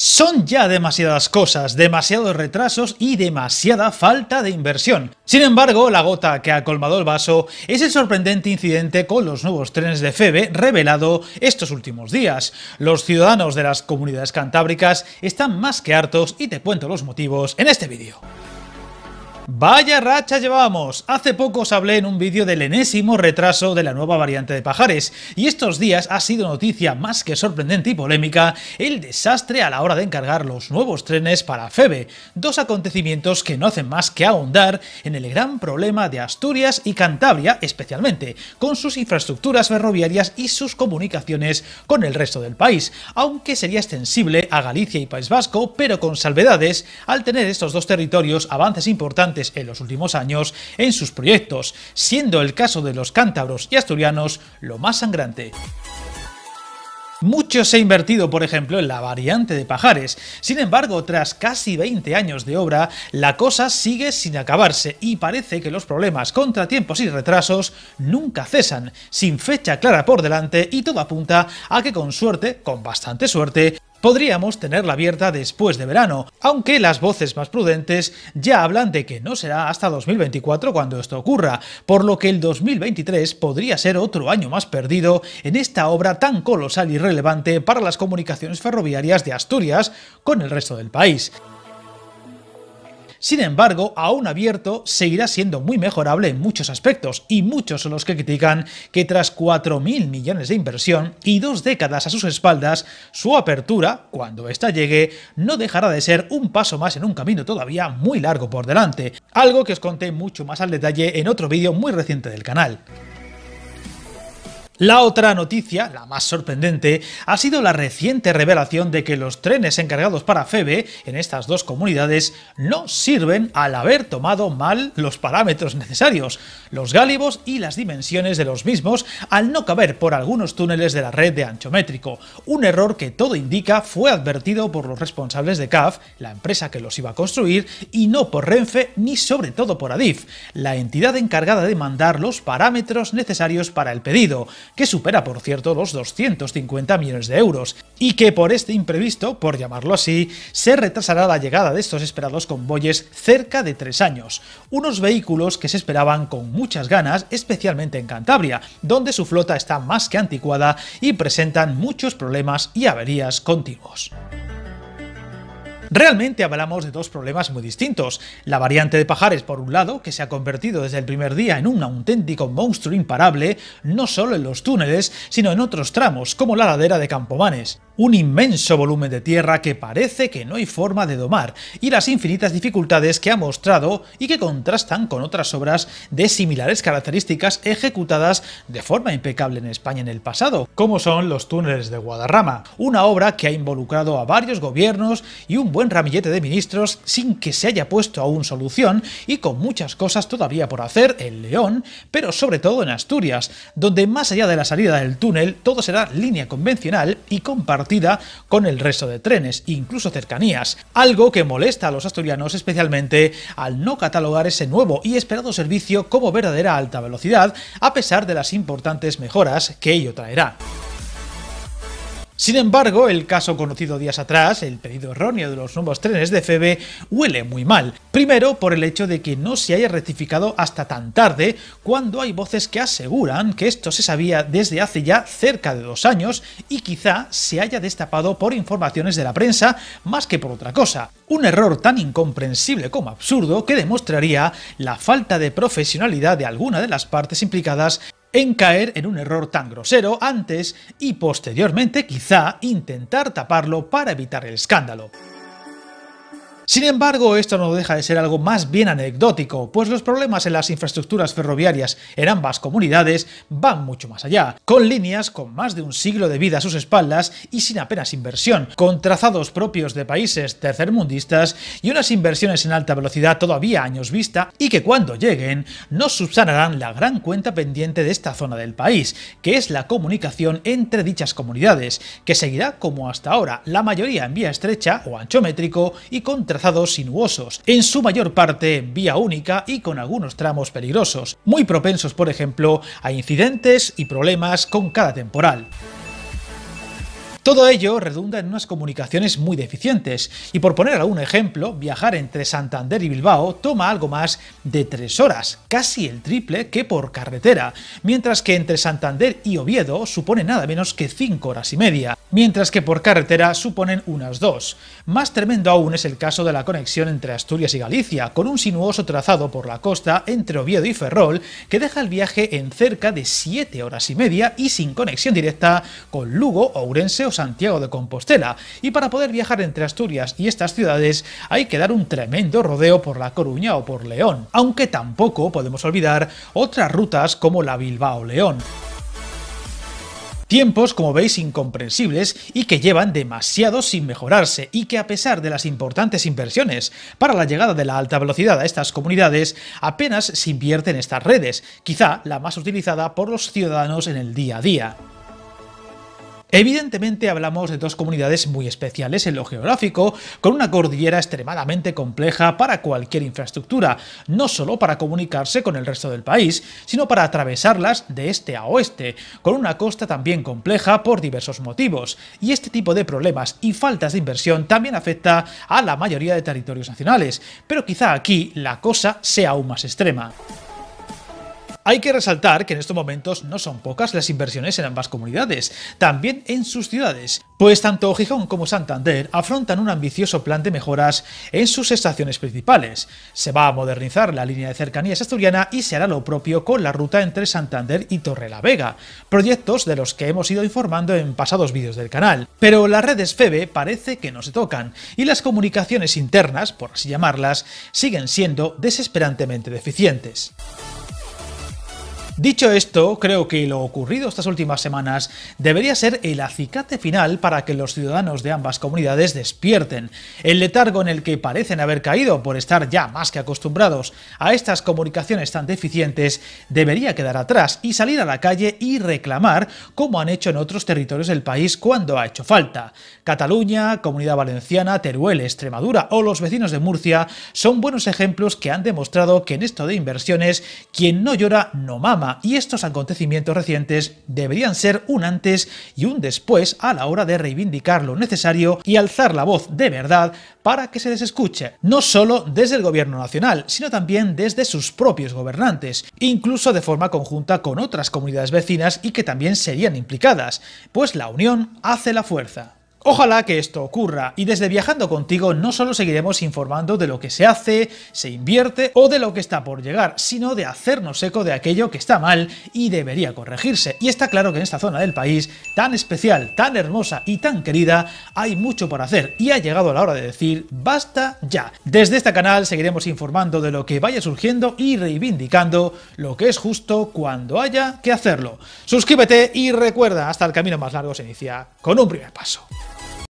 Son ya demasiadas cosas, demasiados retrasos y demasiada falta de inversión. Sin embargo, la gota que ha colmado el vaso es el sorprendente incidente con los nuevos trenes de FEBE revelado estos últimos días. Los ciudadanos de las comunidades cantábricas están más que hartos y te cuento los motivos en este vídeo. Vaya racha llevamos! Hace poco os hablé en un vídeo del enésimo retraso de la nueva variante de Pajares y estos días ha sido noticia más que sorprendente y polémica el desastre a la hora de encargar los nuevos trenes para FEBE, dos acontecimientos que no hacen más que ahondar en el gran problema de Asturias y Cantabria especialmente, con sus infraestructuras ferroviarias y sus comunicaciones con el resto del país, aunque sería extensible a Galicia y País Vasco, pero con salvedades al tener estos dos territorios avances importantes en los últimos años en sus proyectos, siendo el caso de los cántabros y asturianos lo más sangrante. Mucho se ha invertido, por ejemplo, en la variante de Pajares. Sin embargo, tras casi 20 años de obra, la cosa sigue sin acabarse y parece que los problemas, contratiempos y retrasos nunca cesan, sin fecha clara por delante y todo apunta a que con suerte, con bastante suerte, podríamos tenerla abierta después de verano, aunque las voces más prudentes ya hablan de que no será hasta 2024 cuando esto ocurra, por lo que el 2023 podría ser otro año más perdido en esta obra tan colosal y relevante para las comunicaciones ferroviarias de Asturias con el resto del país. Sin embargo, aún abierto, seguirá siendo muy mejorable en muchos aspectos y muchos son los que critican que tras 4.000 millones de inversión y dos décadas a sus espaldas, su apertura, cuando ésta llegue, no dejará de ser un paso más en un camino todavía muy largo por delante, algo que os conté mucho más al detalle en otro vídeo muy reciente del canal. La otra noticia, la más sorprendente, ha sido la reciente revelación de que los trenes encargados para FEBE en estas dos comunidades no sirven al haber tomado mal los parámetros necesarios, los gálibos y las dimensiones de los mismos al no caber por algunos túneles de la red de ancho métrico, un error que todo indica fue advertido por los responsables de CAF, la empresa que los iba a construir, y no por Renfe ni sobre todo por ADIF, la entidad encargada de mandar los parámetros necesarios para el pedido, que supera por cierto los 250 millones de euros, y que por este imprevisto, por llamarlo así, se retrasará la llegada de estos esperados convoyes cerca de tres años, unos vehículos que se esperaban con muchas ganas, especialmente en Cantabria, donde su flota está más que anticuada y presentan muchos problemas y averías continuos. Realmente hablamos de dos problemas muy distintos. La variante de Pajares, por un lado, que se ha convertido desde el primer día en un auténtico monstruo imparable, no solo en los túneles, sino en otros tramos, como la ladera de Campomanes un inmenso volumen de tierra que parece que no hay forma de domar y las infinitas dificultades que ha mostrado y que contrastan con otras obras de similares características ejecutadas de forma impecable en España en el pasado, como son los túneles de Guadarrama, una obra que ha involucrado a varios gobiernos y un buen ramillete de ministros sin que se haya puesto aún solución y con muchas cosas todavía por hacer en León, pero sobre todo en Asturias, donde más allá de la salida del túnel todo será línea convencional y compartida con el resto de trenes, incluso cercanías, algo que molesta a los asturianos especialmente al no catalogar ese nuevo y esperado servicio como verdadera alta velocidad, a pesar de las importantes mejoras que ello traerá. Sin embargo, el caso conocido días atrás, el pedido erróneo de los nuevos trenes de FEBE, huele muy mal. Primero, por el hecho de que no se haya rectificado hasta tan tarde, cuando hay voces que aseguran que esto se sabía desde hace ya cerca de dos años y quizá se haya destapado por informaciones de la prensa más que por otra cosa. Un error tan incomprensible como absurdo que demostraría la falta de profesionalidad de alguna de las partes implicadas en caer en un error tan grosero antes y posteriormente quizá intentar taparlo para evitar el escándalo. Sin embargo, esto no deja de ser algo más bien anecdótico, pues los problemas en las infraestructuras ferroviarias en ambas comunidades van mucho más allá, con líneas con más de un siglo de vida a sus espaldas y sin apenas inversión, con trazados propios de países tercermundistas y unas inversiones en alta velocidad todavía años vista y que cuando lleguen no subsanarán la gran cuenta pendiente de esta zona del país, que es la comunicación entre dichas comunidades, que seguirá como hasta ahora, la mayoría en vía estrecha o anchométrico y con sinuosos, en su mayor parte vía única y con algunos tramos peligrosos, muy propensos por ejemplo a incidentes y problemas con cada temporal. Todo ello redunda en unas comunicaciones muy deficientes, y por poner algún ejemplo, viajar entre Santander y Bilbao toma algo más de tres horas, casi el triple que por carretera, mientras que entre Santander y Oviedo supone nada menos que cinco horas y media, mientras que por carretera suponen unas dos. Más tremendo aún es el caso de la conexión entre Asturias y Galicia, con un sinuoso trazado por la costa entre Oviedo y Ferrol que deja el viaje en cerca de siete horas y media y sin conexión directa con Lugo, Ourense Santiago de Compostela y para poder viajar entre Asturias y estas ciudades hay que dar un tremendo rodeo por La Coruña o por León, aunque tampoco podemos olvidar otras rutas como la Bilbao-León. Tiempos, como veis, incomprensibles y que llevan demasiado sin mejorarse y que a pesar de las importantes inversiones para la llegada de la alta velocidad a estas comunidades, apenas se invierte en estas redes, quizá la más utilizada por los ciudadanos en el día a día. Evidentemente hablamos de dos comunidades muy especiales en lo geográfico, con una cordillera extremadamente compleja para cualquier infraestructura, no solo para comunicarse con el resto del país, sino para atravesarlas de este a oeste, con una costa también compleja por diversos motivos, y este tipo de problemas y faltas de inversión también afecta a la mayoría de territorios nacionales, pero quizá aquí la cosa sea aún más extrema. Hay que resaltar que en estos momentos no son pocas las inversiones en ambas comunidades, también en sus ciudades, pues tanto Gijón como Santander afrontan un ambicioso plan de mejoras en sus estaciones principales. Se va a modernizar la línea de cercanías asturiana y se hará lo propio con la ruta entre Santander y Vega, proyectos de los que hemos ido informando en pasados vídeos del canal. Pero las redes FEBE parece que no se tocan, y las comunicaciones internas, por así llamarlas, siguen siendo desesperantemente deficientes. Dicho esto, creo que lo ocurrido estas últimas semanas debería ser el acicate final para que los ciudadanos de ambas comunidades despierten. El letargo en el que parecen haber caído por estar ya más que acostumbrados a estas comunicaciones tan deficientes debería quedar atrás y salir a la calle y reclamar como han hecho en otros territorios del país cuando ha hecho falta. Cataluña, Comunidad Valenciana, Teruel, Extremadura o los vecinos de Murcia son buenos ejemplos que han demostrado que en esto de inversiones quien no llora no mama y estos acontecimientos recientes deberían ser un antes y un después a la hora de reivindicar lo necesario y alzar la voz de verdad para que se les escuche, no solo desde el gobierno nacional, sino también desde sus propios gobernantes, incluso de forma conjunta con otras comunidades vecinas y que también serían implicadas, pues la unión hace la fuerza. Ojalá que esto ocurra y desde Viajando contigo no solo seguiremos informando de lo que se hace, se invierte o de lo que está por llegar, sino de hacernos eco de aquello que está mal y debería corregirse. Y está claro que en esta zona del país, tan especial, tan hermosa y tan querida, hay mucho por hacer y ha llegado la hora de decir basta ya. Desde este canal seguiremos informando de lo que vaya surgiendo y reivindicando lo que es justo cuando haya que hacerlo. Suscríbete y recuerda, hasta el camino más largo se inicia con un primer paso.